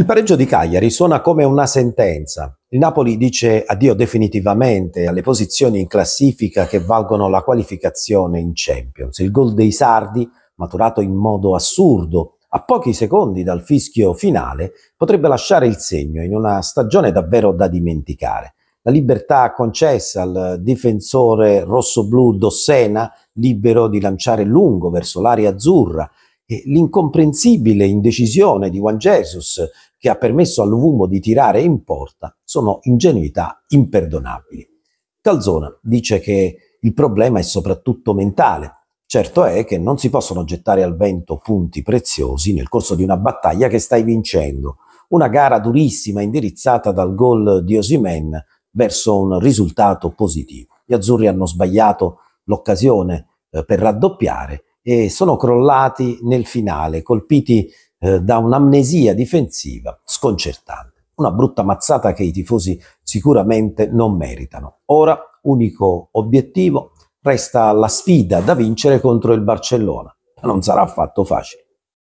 Il pareggio di Cagliari suona come una sentenza. Il Napoli dice addio definitivamente alle posizioni in classifica che valgono la qualificazione in Champions. Il gol dei Sardi, maturato in modo assurdo a pochi secondi dal fischio finale, potrebbe lasciare il segno in una stagione davvero da dimenticare. La libertà concessa al difensore rossoblù Dossena, libero di lanciare lungo verso l'area azzurra, l'incomprensibile indecisione di Juan Jesus che ha permesso all'Uvumo di tirare in porta sono ingenuità imperdonabili. Calzona dice che il problema è soprattutto mentale. Certo è che non si possono gettare al vento punti preziosi nel corso di una battaglia che stai vincendo, una gara durissima indirizzata dal gol di Osimen verso un risultato positivo. Gli azzurri hanno sbagliato l'occasione eh, per raddoppiare e sono crollati nel finale, colpiti eh, da un'amnesia difensiva sconcertante. Una brutta mazzata che i tifosi sicuramente non meritano. Ora, unico obiettivo, resta la sfida da vincere contro il Barcellona. Non sarà affatto facile.